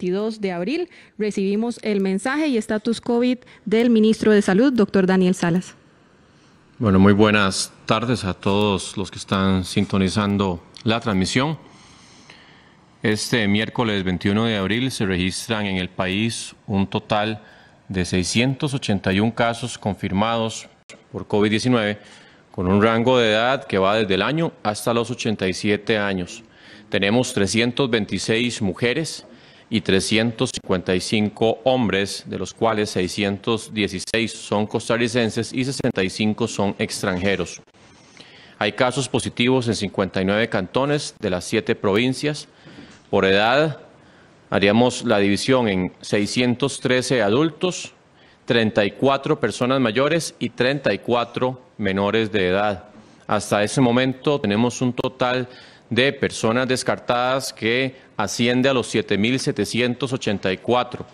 22 de abril recibimos el mensaje y estatus COVID del ministro de Salud, doctor Daniel Salas. Bueno, muy buenas tardes a todos los que están sintonizando la transmisión. Este miércoles 21 de abril se registran en el país un total de 681 casos confirmados por COVID-19 con un rango de edad que va desde el año hasta los 87 años. Tenemos 326 mujeres y 355 hombres, de los cuales 616 son costarricenses y 65 son extranjeros. Hay casos positivos en 59 cantones de las siete provincias. Por edad, haríamos la división en 613 adultos, 34 personas mayores y 34 menores de edad. Hasta ese momento tenemos un total de personas descartadas que asciende a los 7.784.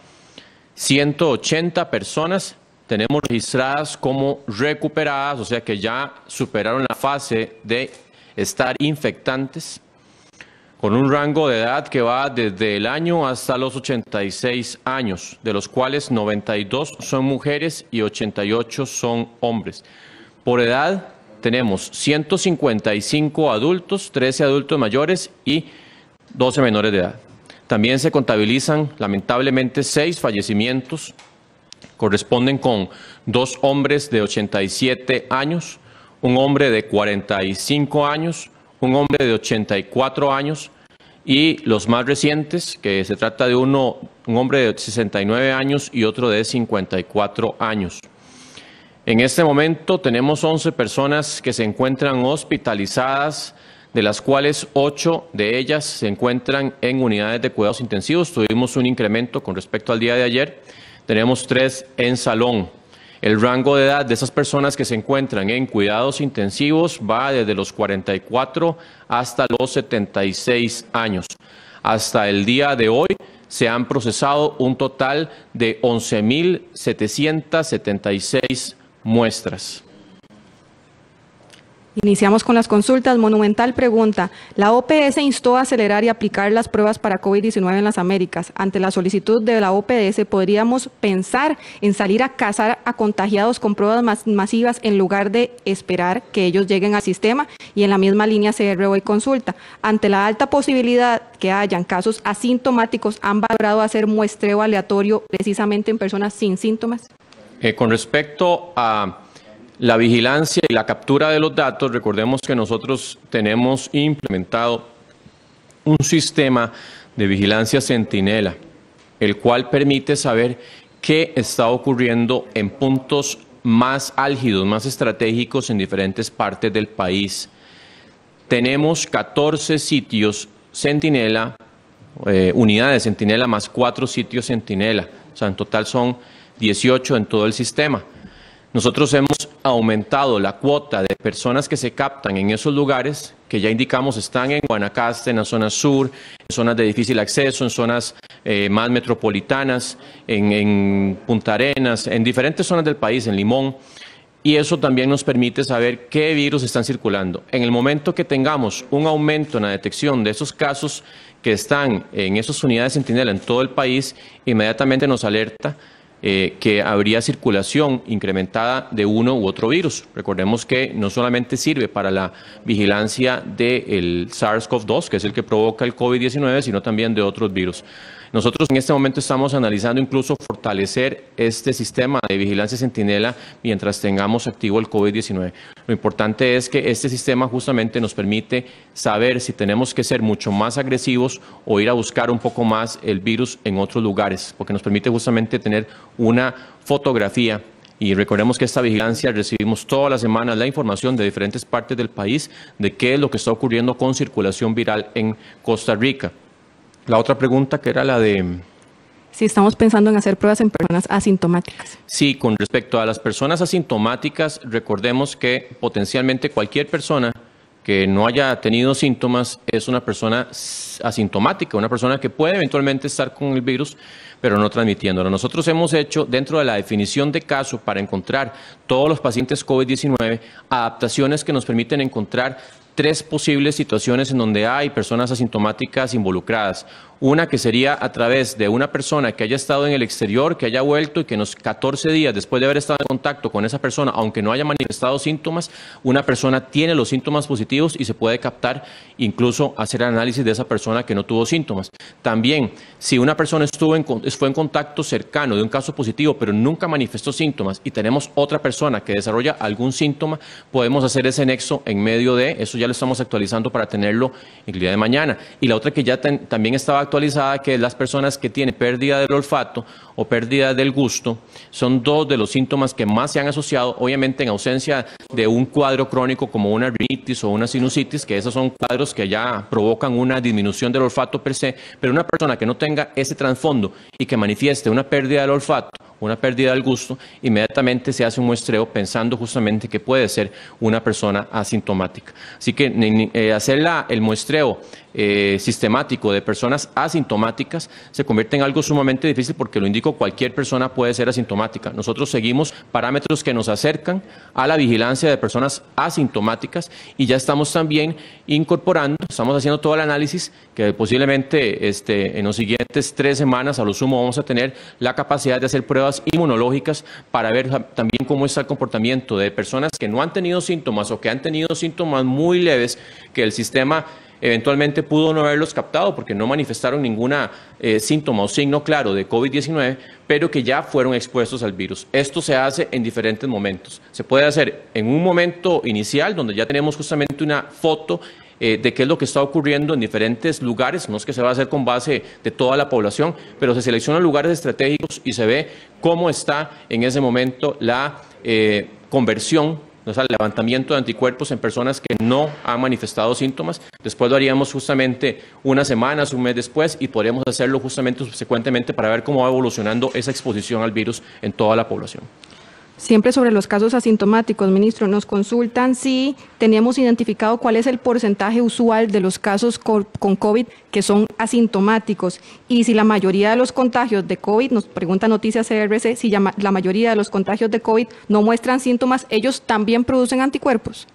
180 personas tenemos registradas como recuperadas, o sea que ya superaron la fase de estar infectantes, con un rango de edad que va desde el año hasta los 86 años, de los cuales 92 son mujeres y 88 son hombres. Por edad tenemos 155 adultos, 13 adultos mayores y 12 menores de edad. También se contabilizan, lamentablemente, seis fallecimientos. Corresponden con dos hombres de 87 años, un hombre de 45 años, un hombre de 84 años y los más recientes, que se trata de uno, un hombre de 69 años y otro de 54 años. En este momento tenemos 11 personas que se encuentran hospitalizadas de las cuales ocho de ellas se encuentran en unidades de cuidados intensivos. Tuvimos un incremento con respecto al día de ayer. Tenemos tres en salón. El rango de edad de esas personas que se encuentran en cuidados intensivos va desde los 44 hasta los 76 años. Hasta el día de hoy se han procesado un total de 11.776 muestras. Iniciamos con las consultas. Monumental pregunta. La OPS instó a acelerar y aplicar las pruebas para COVID-19 en las Américas. Ante la solicitud de la OPS, ¿podríamos pensar en salir a cazar a contagiados con pruebas masivas en lugar de esperar que ellos lleguen al sistema? Y en la misma línea CR y consulta. Ante la alta posibilidad que hayan casos asintomáticos, ¿han valorado hacer muestreo aleatorio precisamente en personas sin síntomas? Eh, con respecto a la vigilancia y la captura de los datos, recordemos que nosotros tenemos implementado un sistema de vigilancia centinela, el cual permite saber qué está ocurriendo en puntos más álgidos, más estratégicos en diferentes partes del país. Tenemos 14 sitios centinela, eh, unidades centinela más cuatro sitios centinela, o sea, en total son 18 en todo el sistema. Nosotros hemos aumentado la cuota de personas que se captan en esos lugares, que ya indicamos están en Guanacaste, en la zona sur, en zonas de difícil acceso, en zonas eh, más metropolitanas, en, Punta Arenas, en diferentes zonas del país, en Limón. Y eso también nos permite saber qué virus están circulando. En el momento que tengamos un aumento en la detección de esos casos que están en esas unidades de sentinela en todo el país, inmediatamente nos alerta eh, que habría circulación incrementada de uno u otro virus. Recordemos que no solamente sirve para la vigilancia del de SARS-CoV-2, que es el que provoca el COVID-19, sino también de otros virus. Nosotros en este momento estamos analizando incluso fortalecer este sistema de vigilancia centinela mientras tengamos activo el COVID-19. Lo importante es que este sistema justamente nos permite saber si tenemos que ser mucho más agresivos o ir a buscar un poco más el virus en otros lugares, porque nos permite justamente tener una fotografía y recordemos que esta vigilancia recibimos todas las semanas la información de diferentes partes del país de qué es lo que está ocurriendo con circulación viral en Costa Rica la otra pregunta que era la de... Si estamos pensando en hacer pruebas en personas asintomáticas. Sí, con respecto a las personas asintomáticas, recordemos que potencialmente cualquier persona que no haya tenido síntomas es una persona asintomática, una persona que puede eventualmente estar con el virus, pero no transmitiéndolo. Nosotros hemos hecho, dentro de la definición de caso para encontrar todos los pacientes COVID-19, adaptaciones que nos permiten encontrar tres posibles situaciones en donde hay personas asintomáticas involucradas. Una que sería a través de una persona que haya estado en el exterior, que haya vuelto y que nos los 14 días después de haber estado en contacto con esa persona, aunque no haya manifestado síntomas, una persona tiene los síntomas positivos y se puede captar, incluso hacer análisis de esa persona que no tuvo síntomas. También, si una persona estuvo en, fue en contacto cercano de un caso positivo, pero nunca manifestó síntomas y tenemos otra persona que desarrolla algún síntoma, podemos hacer ese nexo en medio de, eso ya lo estamos actualizando para tenerlo el día de mañana. Y la otra que ya también estaba actualizada, que las personas que tienen pérdida del olfato o pérdida del gusto son dos de los síntomas que más se han asociado, obviamente en ausencia de un cuadro crónico como una rinitis o una sinusitis, que esos son cuadros que ya provocan una disminución del olfato per se, pero una persona que no tenga ese trasfondo y que manifieste una pérdida del olfato, una pérdida del gusto, inmediatamente se hace un muestreo pensando justamente que puede ser una persona asintomática. Así que eh, hacer el muestreo eh, sistemático de personas asintomáticas se convierte en algo sumamente difícil porque lo indico cualquier persona puede ser asintomática. Nosotros seguimos parámetros que nos acercan a la vigilancia de personas asintomáticas y ya estamos también incorporando, estamos haciendo todo el análisis que posiblemente este, en los siguientes tres semanas a lo sumo vamos a tener la capacidad de hacer pruebas inmunológicas para ver también cómo está el comportamiento de personas que no han tenido síntomas o que han tenido síntomas muy leves que el sistema eventualmente pudo no haberlos captado porque no manifestaron ninguna eh, síntoma o signo claro de COVID-19, pero que ya fueron expuestos al virus. Esto se hace en diferentes momentos. Se puede hacer en un momento inicial donde ya tenemos justamente una foto eh, de qué es lo que está ocurriendo en diferentes lugares, no es que se va a hacer con base de toda la población, pero se seleccionan lugares estratégicos y se ve cómo está en ese momento la eh, conversión o sea, levantamiento de anticuerpos en personas que no han manifestado síntomas. Después lo haríamos justamente unas semanas, un mes después, y podríamos hacerlo justamente subsecuentemente para ver cómo va evolucionando esa exposición al virus en toda la población. Siempre sobre los casos asintomáticos, ministro, nos consultan si teníamos identificado cuál es el porcentaje usual de los casos con COVID que son asintomáticos y si la mayoría de los contagios de COVID, nos pregunta Noticias CRC, si la mayoría de los contagios de COVID no muestran síntomas, ellos también producen anticuerpos.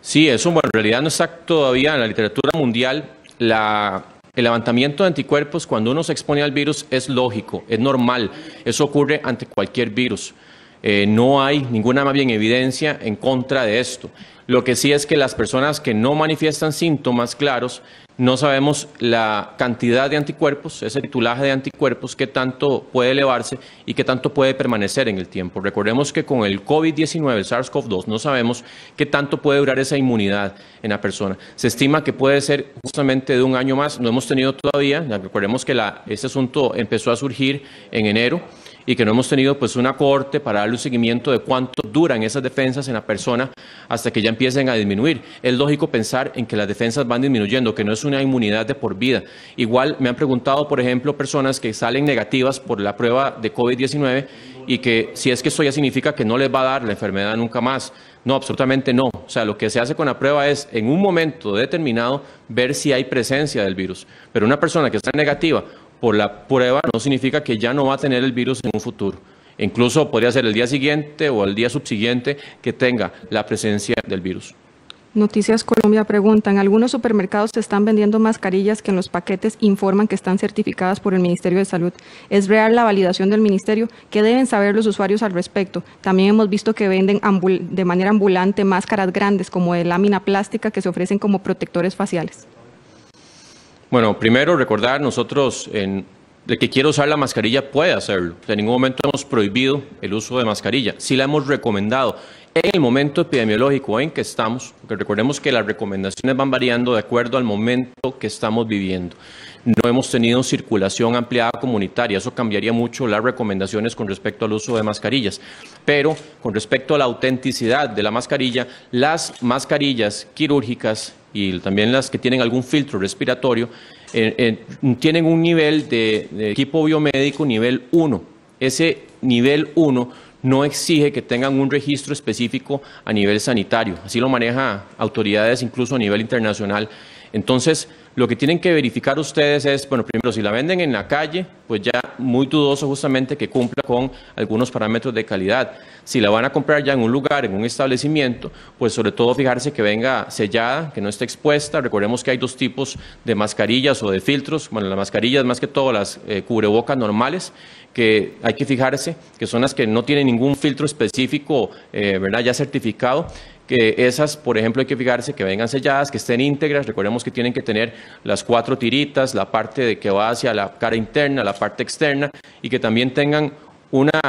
Sí, eso bueno, en realidad no está todavía en la literatura mundial el levantamiento de anticuerpos cuando uno se expone al virus es lógico, es normal, eso ocurre ante cualquier virus. Eh, no hay ninguna más bien evidencia en contra de esto. Lo que sí es que las personas que no manifiestan síntomas claros, no sabemos la cantidad de anticuerpos, ese titulaje de anticuerpos, qué tanto puede elevarse y qué tanto puede permanecer en el tiempo. Recordemos que con el COVID-19, el SARS-CoV-2, no sabemos qué tanto puede durar esa inmunidad en la persona. Se estima que puede ser justamente de un año más, no hemos tenido todavía, recordemos que ese este asunto empezó a surgir en enero y que no hemos tenido pues una corte para darle un seguimiento de cuánto duran esas defensas en la persona hasta que ya empiecen a disminuir. Es lógico pensar en que las defensas van disminuyendo, que no es una inmunidad de por vida. Igual me han preguntado, por ejemplo, personas que salen negativas por la prueba de COVID-19 y que si es que eso ya significa que no les va a dar la enfermedad nunca más. No, absolutamente no. O sea, lo que se hace con la prueba es en un momento determinado ver si hay presencia del virus. Pero una persona que está negativa por la prueba no significa que ya no va a tener el virus en un futuro. Incluso podría ser el día siguiente o el día subsiguiente que tenga la presencia del virus. Noticias Colombia preguntan, algunos supermercados están vendiendo mascarillas que en los paquetes informan que están certificadas por el Ministerio de Salud. ¿Es real la validación del Ministerio? ¿Qué deben saber los usuarios al respecto? También hemos visto que venden de manera ambulante máscaras grandes como de lámina plástica que se ofrecen como protectores faciales. Bueno, primero recordar, nosotros, en, el que quiero usar la mascarilla puede hacerlo. En ningún momento hemos prohibido el uso de mascarilla, sí la hemos recomendado. En el momento epidemiológico en que estamos, porque recordemos que las recomendaciones van variando de acuerdo al momento que estamos viviendo. No hemos tenido circulación ampliada comunitaria, eso cambiaría mucho las recomendaciones con respecto al uso de mascarillas. Pero con respecto a la autenticidad de la mascarilla, las mascarillas quirúrgicas y también las que tienen algún filtro respiratorio, eh, eh, tienen un nivel de, equipo biomédico nivel 1. Ese nivel 1 no exige que tengan un registro específico a nivel sanitario. Así lo maneja autoridades incluso a nivel internacional. Entonces, lo que tienen que verificar ustedes es, bueno, primero, si la venden en la calle, pues ya muy dudoso justamente que cumpla con algunos parámetros de calidad. Si la van a comprar ya en un lugar, en un establecimiento, pues sobre todo fijarse que venga sellada, que no esté expuesta. Recordemos que hay dos tipos de mascarillas o de filtros. Bueno, las mascarillas más que todo las eh, cubrebocas normales, que hay que fijarse, que son las que no tienen ningún filtro específico, eh, ¿verdad? Ya certificado que esas, por ejemplo, hay que fijarse que vengan selladas, que estén íntegras. Recordemos que tienen que tener las cuatro tiritas, la parte de que va hacia la cara interna, la parte externa, y que también tengan una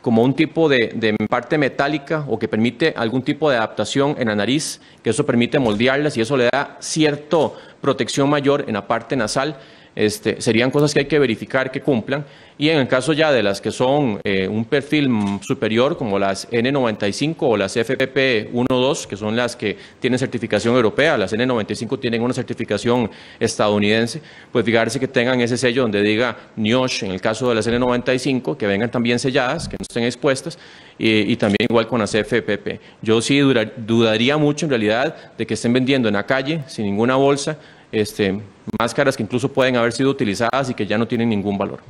como un tipo de, de, parte metálica o que permite algún tipo de adaptación en la nariz, que eso permite moldearlas y eso le da cierta protección mayor en la parte nasal. Este, serían cosas que hay que verificar que cumplan. Y en el caso ya de las que son eh, un perfil superior, como las N95 o las FPP12, que son las que tienen certificación europea, las N95 tienen una certificación estadounidense, pues fijarse que tengan ese sello donde diga NIOSH, en el caso de las N95, que vengan también selladas, que no estén expuestas, y, también igual con las FPP. Yo sí dudaría mucho en realidad de que estén vendiendo en la calle, sin ninguna bolsa, este, máscaras que incluso pueden haber sido utilizadas y que ya no tienen ningún valor.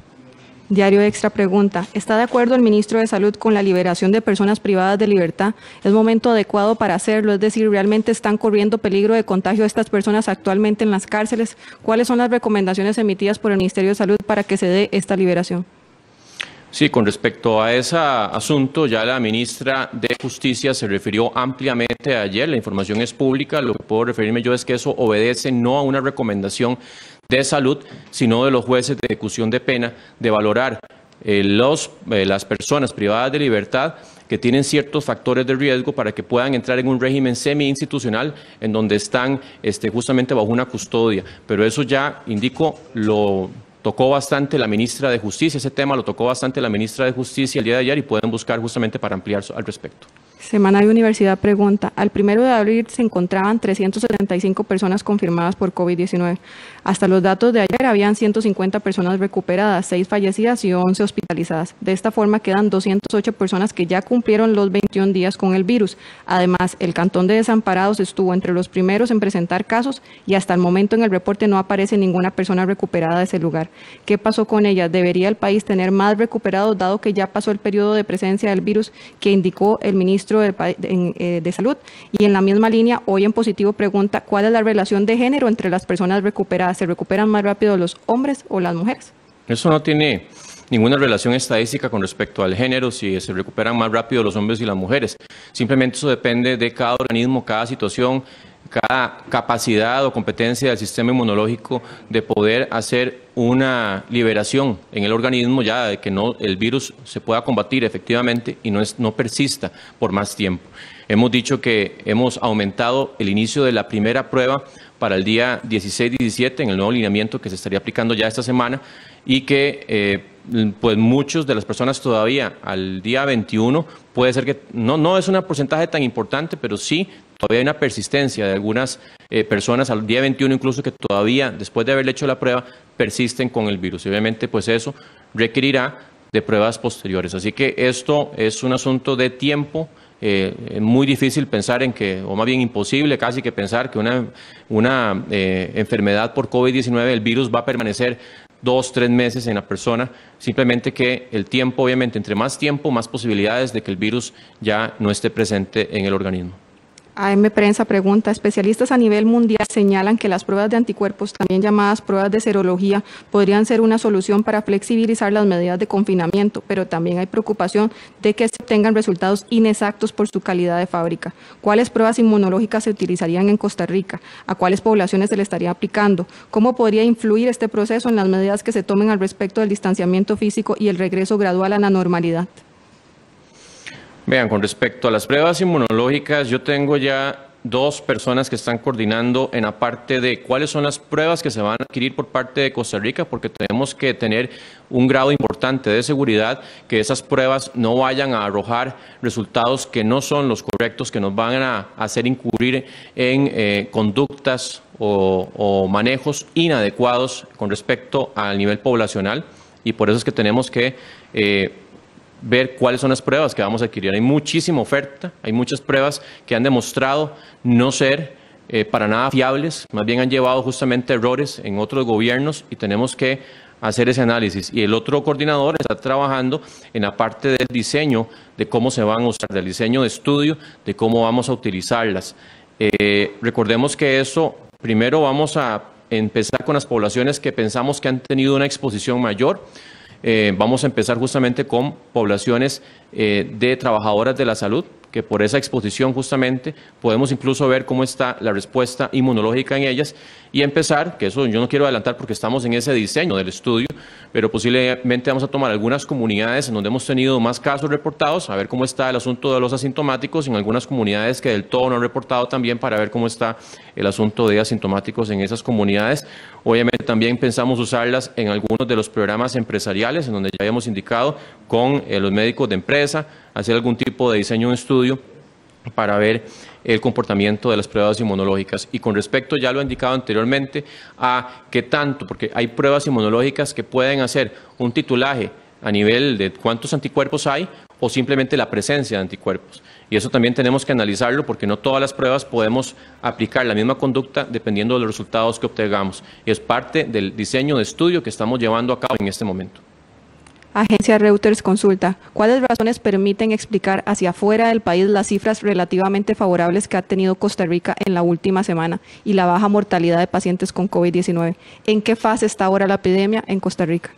Diario Extra pregunta, ¿está de acuerdo el ministro de Salud con la liberación de personas privadas de libertad? ¿Es momento adecuado para hacerlo? Es decir, ¿realmente están corriendo peligro de contagio estas personas actualmente en las cárceles? ¿Cuáles son las recomendaciones emitidas por el Ministerio de Salud para que se dé esta liberación? Sí, con respecto a ese asunto, ya la ministra de Justicia se refirió ampliamente ayer, la información es pública, lo que puedo referirme yo es que eso obedece no a una recomendación de salud, sino de los jueces de ejecución de pena, de valorar eh, los, eh, las personas privadas de libertad que tienen ciertos factores de riesgo para que puedan entrar en un régimen semi-institucional en donde están este, justamente bajo una custodia. Pero eso ya, indico, lo tocó bastante la ministra de Justicia, ese tema lo tocó bastante la ministra de Justicia el día de ayer y pueden buscar justamente para ampliar al respecto. Semana de Universidad pregunta, al primero de abril se encontraban 375 personas confirmadas por COVID-19. Hasta los datos de ayer habían 150 personas recuperadas, 6 fallecidas y 11 hospitalizadas. De esta forma quedan 208 personas que ya cumplieron los 21 días con el virus. Además, el Cantón de Desamparados estuvo entre los primeros en presentar casos y hasta el momento en el reporte no aparece ninguna persona recuperada de ese lugar. ¿Qué pasó con ellas? ¿Debería el país tener más recuperados dado que ya pasó el periodo de presencia del virus que indicó el ministro eh, de Salud? Y en la misma línea, hoy en positivo pregunta cuál es la relación de género entre las personas recuperadas se recuperan más rápido los hombres o las mujeres. Eso no tiene ninguna relación estadística con respecto al género, si se recuperan más rápido los hombres y las mujeres. Simplemente eso depende de cada organismo, cada situación, cada capacidad o competencia del sistema inmunológico de poder hacer una liberación en el organismo ya de que no el virus se pueda combatir efectivamente y no es, no persista por más tiempo. Hemos dicho que hemos aumentado el inicio de la primera prueba para el día 16-17 en el nuevo alineamiento que se estaría aplicando ya esta semana y que eh, pues muchos de las personas todavía al día 21 puede ser que no, no es un porcentaje tan importante, pero sí todavía hay una persistencia de algunas eh, personas al día 21 incluso que todavía después de haber hecho la prueba persisten con el virus. Y obviamente pues eso requerirá de pruebas posteriores. Así que esto es un asunto de tiempo eh, es muy difícil pensar en que, o más bien imposible casi que pensar que una, una eh, enfermedad por COVID-19, el virus va a permanecer dos, tres meses en la persona, simplemente que el tiempo, obviamente, entre más tiempo, más posibilidades de que el virus ya no esté presente en el organismo. AM Prensa pregunta, especialistas a nivel mundial señalan que las pruebas de anticuerpos, también llamadas pruebas de serología, podrían ser una solución para flexibilizar las medidas de confinamiento, pero también hay preocupación de que se obtengan resultados inexactos por su calidad de fábrica. ¿Cuáles pruebas inmunológicas se utilizarían en Costa Rica? ¿A cuáles poblaciones se le estaría aplicando? ¿Cómo podría influir este proceso en las medidas que se tomen al respecto del distanciamiento físico y el regreso gradual a la normalidad? Vean, con respecto a las pruebas inmunológicas, yo tengo ya dos personas que están coordinando en la parte de cuáles son las pruebas que se van a adquirir por parte de Costa Rica, porque tenemos que tener un grado importante de seguridad, que esas pruebas no vayan a arrojar resultados que no son los correctos, que nos van a hacer incurrir en eh, conductas o, manejos inadecuados con respecto al nivel poblacional. Y por eso es que tenemos que... Eh, ver cuáles son las pruebas que vamos a adquirir. Hay muchísima oferta, hay muchas pruebas que han demostrado no ser eh, para nada fiables, más bien han llevado justamente errores en otros gobiernos y tenemos que hacer ese análisis. Y el otro coordinador está trabajando en la parte del diseño, de cómo se van a usar, del diseño de estudio, de cómo vamos a utilizarlas. Eh, recordemos que eso, primero vamos a empezar con las poblaciones que pensamos que han tenido una exposición mayor, eh, vamos a empezar justamente con poblaciones eh, de trabajadoras de la salud, que por esa exposición justamente podemos incluso ver cómo está la respuesta inmunológica en ellas y empezar, que eso yo no quiero adelantar porque estamos en ese diseño del estudio, pero posiblemente vamos a tomar algunas comunidades en donde hemos tenido más casos reportados, a ver cómo está el asunto de los asintomáticos, en algunas comunidades que del todo no han reportado también para ver cómo está el asunto de asintomáticos en esas comunidades. Obviamente también pensamos usarlas en algunos de los programas empresariales, en donde ya habíamos indicado con eh, los médicos de empresa, hacer algún tipo de diseño de estudio para ver el comportamiento de las pruebas inmunológicas. Y con respecto, ya lo he indicado anteriormente, a qué tanto, porque hay pruebas inmunológicas que pueden hacer un titulaje a nivel de cuántos anticuerpos hay o simplemente la presencia de anticuerpos. Y eso también tenemos que analizarlo porque no todas las pruebas podemos aplicar la misma conducta dependiendo de los resultados que obtengamos. Y es parte del diseño de estudio que estamos llevando a cabo en este momento. Agencia Reuters consulta, ¿cuáles razones permiten explicar hacia afuera del país las cifras relativamente favorables que ha tenido Costa Rica en la última semana y la baja mortalidad de pacientes con COVID-19? ¿En qué fase está ahora la epidemia en Costa Rica?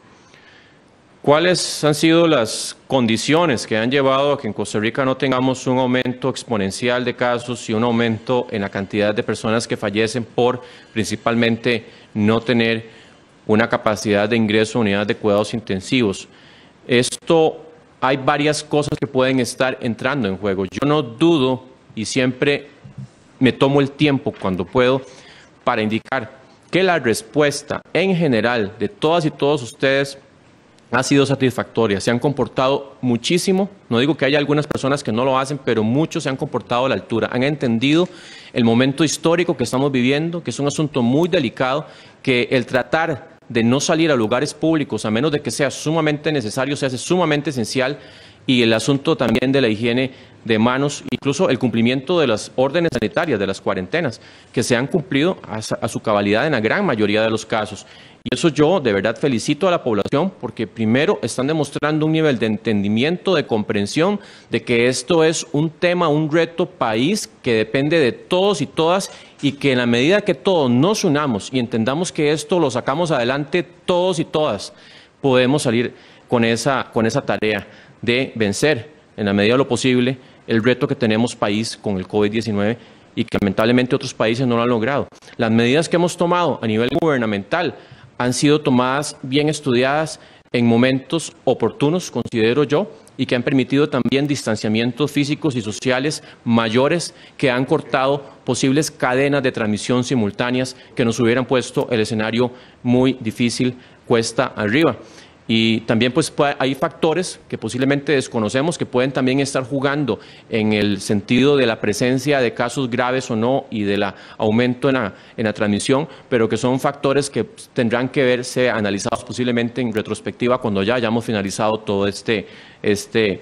¿Cuáles han sido las condiciones que han llevado a que en Costa Rica no tengamos un aumento exponencial de casos y un aumento en la cantidad de personas que fallecen por principalmente no tener una capacidad de ingreso a unidades de cuidados intensivos? Esto hay varias cosas que pueden estar entrando en juego. Yo no dudo y siempre me tomo el tiempo cuando puedo para indicar que la respuesta en general de todas y todos ustedes ha sido satisfactoria. Se han comportado muchísimo. No digo que haya algunas personas que no lo hacen, pero muchos se han comportado a la altura. Han entendido el momento histórico que estamos viviendo, que es un asunto muy delicado, que el tratar de no salir a lugares públicos, a menos de que sea sumamente necesario, se hace sumamente esencial y el asunto también de la higiene de manos, incluso el cumplimiento de las órdenes sanitarias, de las cuarentenas, que se han cumplido a, su cabalidad en la gran mayoría de los casos. Y eso yo de verdad felicito a la población porque primero están demostrando un nivel de entendimiento, de comprensión, de que esto es un tema, un reto país que depende de todos y todas y que en la medida que todos nos unamos y entendamos que esto lo sacamos adelante todos y todas, podemos salir con esa, con esa tarea de vencer en la medida de lo posible el reto que tenemos país con el COVID-19 y que lamentablemente otros países no lo han logrado. Las medidas que hemos tomado a nivel gubernamental han sido tomadas bien estudiadas en momentos oportunos, considero yo, y que han permitido también distanciamientos físicos y sociales mayores que han cortado posibles cadenas de transmisión simultáneas que nos hubieran puesto el escenario muy difícil cuesta arriba. Y también pues hay factores que posiblemente desconocemos que pueden también estar jugando en el sentido de la presencia de casos graves o no y del aumento en la, en la transmisión, pero que son factores que pues, tendrán que verse analizados posiblemente en retrospectiva cuando ya hayamos finalizado todo este, este,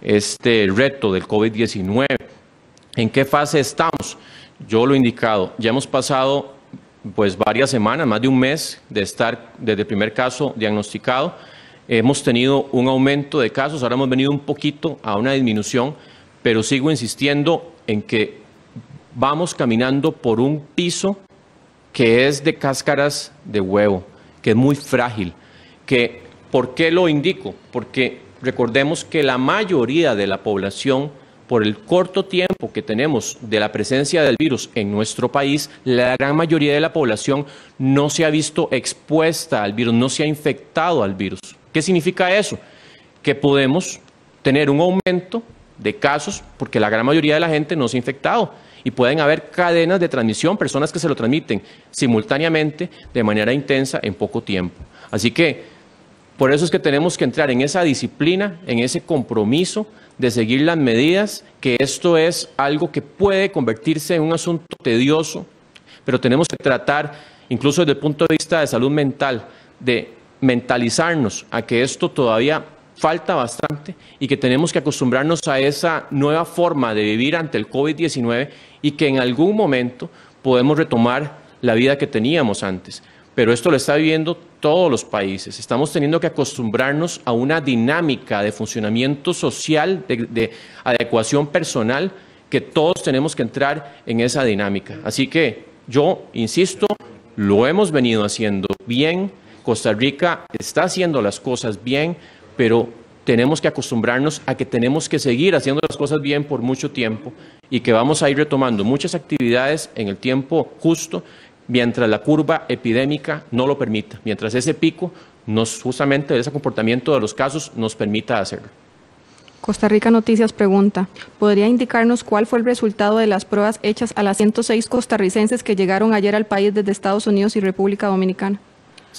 este reto del COVID-19. ¿En qué fase estamos? Yo lo he indicado, ya hemos pasado pues varias semanas, más de un mes de estar desde el primer caso diagnosticado, hemos tenido un aumento de casos, ahora hemos venido un poquito a una disminución, pero sigo insistiendo en que vamos caminando por un piso que es de cáscaras de huevo, que es muy frágil, que ¿por qué lo indico? Porque recordemos que la mayoría de la población por el corto tiempo que tenemos de la presencia del virus en nuestro país, la gran mayoría de la población no se ha visto expuesta al virus, no se ha infectado al virus. ¿Qué significa eso? Que podemos tener un aumento de casos porque la gran mayoría de la gente no se ha infectado y pueden haber cadenas de transmisión, personas que se lo transmiten simultáneamente de manera intensa en poco tiempo. Así que por eso es que tenemos que entrar en esa disciplina, en ese compromiso de seguir las medidas, que esto es algo que puede convertirse en un asunto tedioso, pero tenemos que tratar, incluso desde el punto de vista de salud mental, de mentalizarnos a que esto todavía falta bastante y que tenemos que acostumbrarnos a esa nueva forma de vivir ante el COVID-19 y que en algún momento podemos retomar la vida que teníamos antes pero esto lo está viviendo todos los países. Estamos teniendo que acostumbrarnos a una dinámica de funcionamiento social, de, de adecuación personal, que todos tenemos que entrar en esa dinámica. Así que yo insisto, lo hemos venido haciendo bien, Costa Rica está haciendo las cosas bien, pero tenemos que acostumbrarnos a que tenemos que seguir haciendo las cosas bien por mucho tiempo y que vamos a ir retomando muchas actividades en el tiempo justo mientras la curva epidémica no lo permita, mientras ese pico justamente ese comportamiento de los casos nos permita hacerlo. Costa Rica Noticias pregunta, ¿podría indicarnos cuál fue el resultado de las pruebas hechas a las 106 costarricenses que llegaron ayer al país desde Estados Unidos y República Dominicana?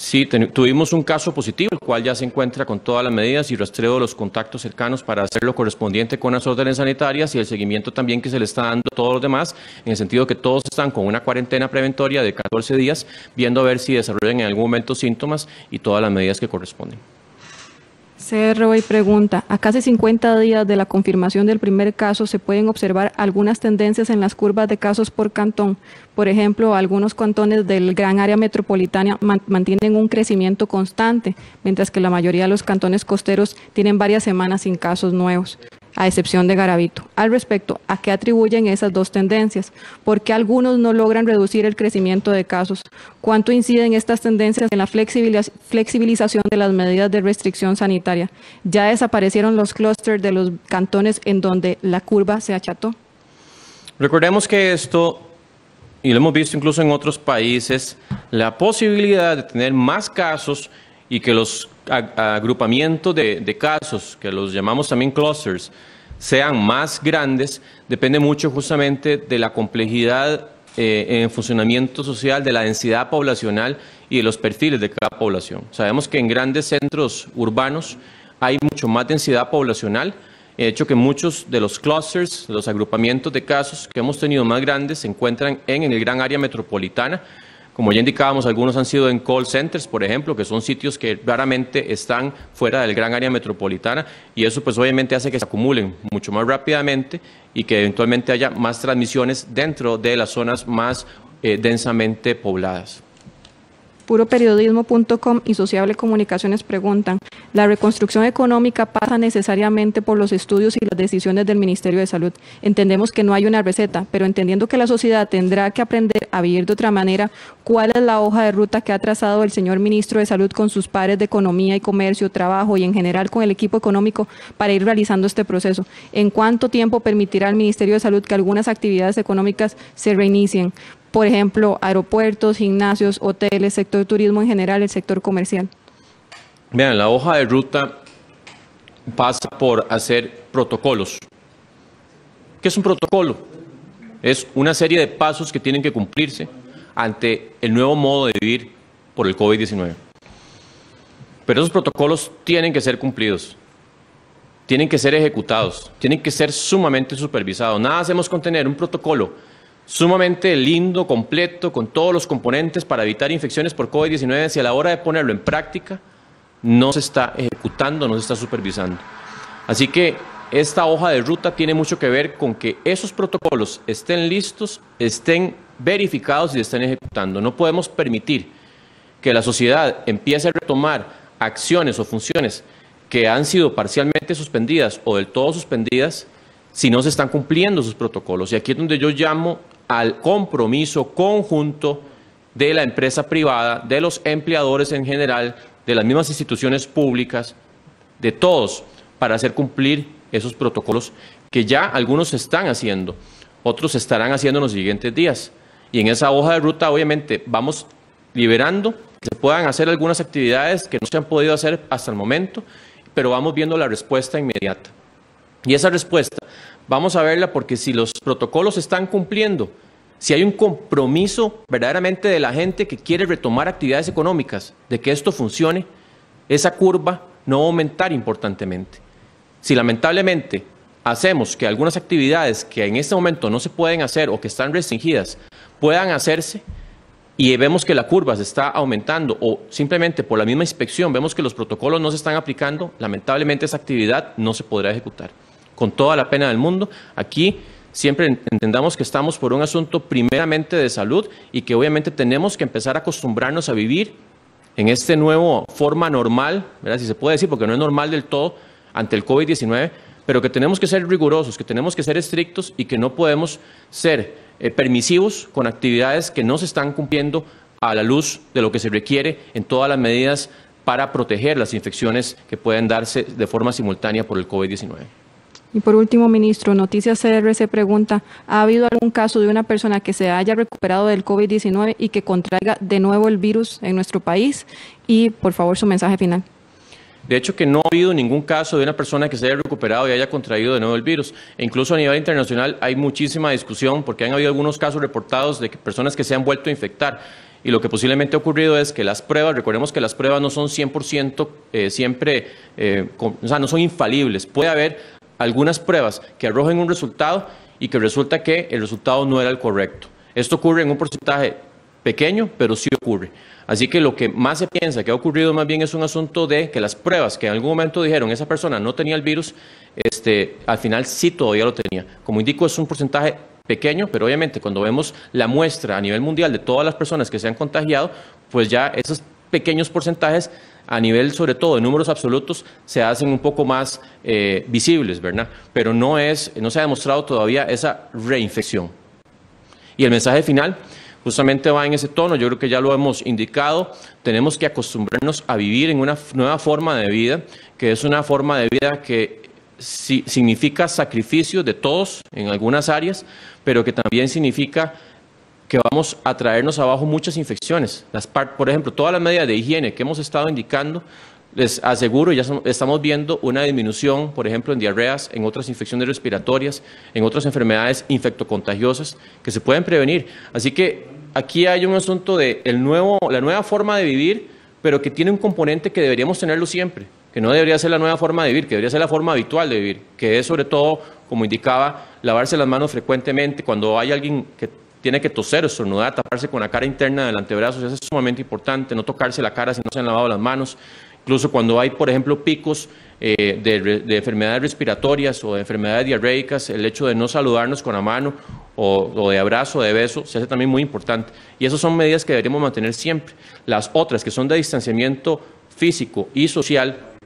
Sí, tuvimos un caso positivo, el cual ya se encuentra con todas las medidas y rastreo de los contactos cercanos para hacer lo correspondiente con las órdenes sanitarias y el seguimiento también que se le está dando a todos los demás, en el sentido que todos están con una cuarentena preventoria de 14 días, viendo a ver si desarrollan en algún momento síntomas y todas las medidas que corresponden. Cerro y pregunta, a casi 50 días de la confirmación del primer caso se pueden observar algunas tendencias en las curvas de casos por cantón. Por ejemplo, algunos cantones del gran área metropolitana mantienen un crecimiento constante, mientras que la mayoría de los cantones costeros tienen varias semanas sin casos nuevos a excepción de Garavito. Al respecto, ¿a qué atribuyen esas dos tendencias? ¿Por qué algunos no logran reducir el crecimiento de casos? ¿Cuánto inciden estas tendencias en la flexibilización de las medidas de restricción sanitaria? ¿Ya desaparecieron los clústeres de los cantones en donde la curva se acható? Recordemos que esto, y lo hemos visto incluso en otros países, la posibilidad de tener más casos y que los agrupamientos de, casos, que los llamamos también clusters, sean más grandes, depende mucho justamente de la complejidad eh, en funcionamiento social, de la densidad poblacional y de los perfiles de cada población. Sabemos que en grandes centros urbanos hay mucho más densidad poblacional, de hecho que muchos de los clusters, los agrupamientos de casos que hemos tenido más grandes se encuentran en el gran área metropolitana, como ya indicábamos, algunos han sido en call centers, por ejemplo, que son sitios que raramente están fuera del gran área metropolitana y eso pues obviamente hace que se acumulen mucho más rápidamente y que eventualmente haya más transmisiones dentro de las zonas más eh, densamente pobladas. Puroperiodismo.com y Sociable Comunicaciones preguntan, la reconstrucción económica pasa necesariamente por los estudios y las decisiones del Ministerio de Salud. Entendemos que no hay una receta, pero entendiendo que la sociedad tendrá que aprender a vivir de otra manera, ¿cuál es la hoja de ruta que ha trazado el señor ministro de Salud con sus pares de Economía y Comercio, Trabajo y en general con el equipo económico para ir realizando este proceso? ¿En cuánto tiempo permitirá al Ministerio de Salud que algunas actividades económicas se reinicien? Por ejemplo, aeropuertos, gimnasios, hoteles, sector turismo en general, el sector comercial. Vean, la hoja de ruta pasa por hacer protocolos. ¿Qué es un protocolo? Es una serie de pasos que tienen que cumplirse ante el nuevo modo de vivir por el COVID-19. Pero esos protocolos tienen que ser cumplidos, tienen que ser ejecutados, tienen que ser sumamente supervisados. Nada hacemos con tener un protocolo sumamente lindo, completo, con todos los componentes para evitar infecciones por COVID-19, si a la hora de ponerlo en práctica, no se está ejecutando, no se está supervisando. Así que esta hoja de ruta tiene mucho que ver con que esos protocolos estén listos, estén verificados y estén ejecutando. No podemos permitir que la sociedad empiece a retomar acciones o funciones que han sido parcialmente suspendidas o del todo suspendidas si no se están cumpliendo sus protocolos. Y aquí es donde yo llamo al compromiso conjunto de la empresa privada, de los empleadores en general, de las mismas instituciones públicas, de todos, para hacer cumplir esos protocolos que ya algunos están haciendo, otros estarán haciendo en los siguientes días. Y en esa hoja de ruta, obviamente, vamos liberando que se puedan hacer algunas actividades que no se han podido hacer hasta el momento, pero vamos viendo la respuesta inmediata. Y esa respuesta vamos a verla porque si los protocolos están cumpliendo, si hay un compromiso verdaderamente de la gente que quiere retomar actividades económicas, de que esto funcione, esa curva no va a aumentar importantemente. Si lamentablemente hacemos que algunas actividades que en este momento no se pueden hacer o que están restringidas puedan hacerse y vemos que la curva se está aumentando o simplemente por la misma inspección vemos que los protocolos no se están aplicando, lamentablemente esa actividad no se podrá ejecutar. Con toda la pena del mundo, aquí siempre entendamos que estamos por un asunto primeramente de salud y que obviamente tenemos que empezar a acostumbrarnos a vivir en esta nueva forma normal, si se puede decir, porque no es normal del todo ante el COVID-19, pero que tenemos que ser rigurosos, que tenemos que ser estrictos y que no podemos ser eh, permisivos con actividades que no se están cumpliendo a la luz de lo que se requiere en todas las medidas para proteger las infecciones que pueden darse de forma simultánea por el COVID-19. Y por último, ministro, Noticias CR se pregunta, ¿ha habido algún caso de una persona que se haya recuperado del COVID-19 y que contraiga de nuevo el virus en nuestro país? Y por favor, su mensaje final. De hecho, que no ha habido ningún caso de una persona que se haya recuperado y haya contraído de nuevo el virus. E incluso a nivel internacional hay muchísima discusión porque han habido algunos casos reportados de que personas que se han vuelto a infectar. Y lo que posiblemente ha ocurrido es que las pruebas, recordemos que las pruebas no son 100% eh, siempre, eh, o sea, no son infalibles. Puede haber algunas pruebas que arrojen un resultado y que resulta que el resultado no era el correcto. Esto ocurre en un porcentaje pequeño, pero sí ocurre. Así que lo que más se piensa que ha ocurrido más bien es un asunto de que las pruebas que en algún momento dijeron esa persona no tenía el virus, este, al final sí todavía lo tenía. Como indico, es un porcentaje pequeño, pero obviamente cuando vemos la muestra a nivel mundial de todas las personas que se han contagiado, pues ya esas pequeños porcentajes a nivel, sobre todo, de números absolutos, se hacen un poco más eh, visibles, ¿verdad? Pero no, es, no se ha demostrado todavía esa reinfección. Y el mensaje final justamente va en ese tono, yo creo que ya lo hemos indicado, tenemos que acostumbrarnos a vivir en una nueva forma de vida, que es una forma de vida que significa sacrificio de todos en algunas áreas, pero que también significa que vamos a traernos abajo muchas infecciones. Las por ejemplo, todas las medidas de higiene que hemos estado indicando, les aseguro, ya estamos viendo una disminución, por ejemplo, en diarreas, en otras infecciones respiratorias, en otras enfermedades infectocontagiosas que se pueden prevenir. Así que aquí hay un asunto de el nuevo, la nueva forma de vivir, pero que tiene un componente que deberíamos tenerlo siempre, que no debería ser la nueva forma de vivir, que debería ser la forma habitual de vivir, que es sobre todo, como indicaba, lavarse las manos frecuentemente cuando hay alguien que tiene que toser o estornudar, taparse con la cara interna del antebrazo, eso es sumamente importante, no tocarse la cara si no se han lavado las manos. Incluso cuando hay, por ejemplo, picos eh, de, enfermedades respiratorias o de enfermedades diarreicas, el hecho de no saludarnos con la mano o, de abrazo, o de beso, se hace también muy importante. Y esas son medidas que deberíamos mantener siempre. Las otras, que son de distanciamiento físico y social,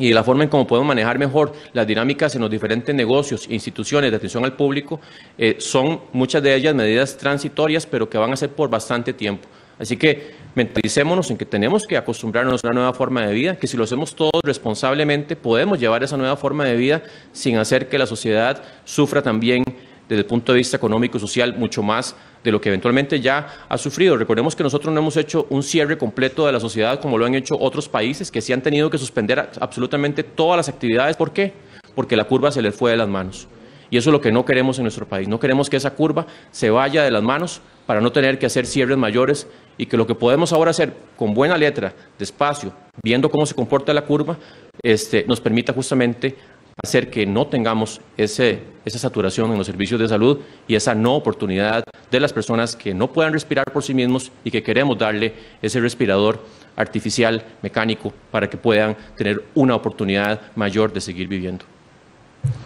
y la forma en cómo podemos manejar mejor las dinámicas en los diferentes negocios, instituciones de atención al público, eh, son muchas de ellas medidas transitorias, pero que van a ser por bastante tiempo. Así que mentalicémonos en que tenemos que acostumbrarnos a una nueva forma de vida, que si lo hacemos todos responsablemente, podemos llevar esa nueva forma de vida sin hacer que la sociedad sufra también desde el punto de vista económico y social mucho más de lo que eventualmente ya ha sufrido. Recordemos que nosotros no hemos hecho un cierre completo de la sociedad como lo han hecho otros países que sí han tenido que suspender absolutamente todas las actividades. ¿Por qué? Porque la curva se les fue de las manos. Y eso es lo que no queremos en nuestro país. No queremos que esa curva se vaya de las manos para no tener que hacer cierres mayores y que lo que podemos ahora hacer con buena letra, despacio, viendo cómo se comporta la curva, este, nos permita justamente hacer que no tengamos ese, esa saturación en los servicios de salud y esa no oportunidad de las personas que no puedan respirar por sí mismos y que queremos darle ese respirador artificial, mecánico, para que puedan tener una oportunidad mayor de seguir viviendo.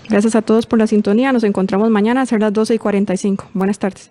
Gracias a todos por la sintonía. Nos encontramos mañana a las 12 y 45. Buenas tardes.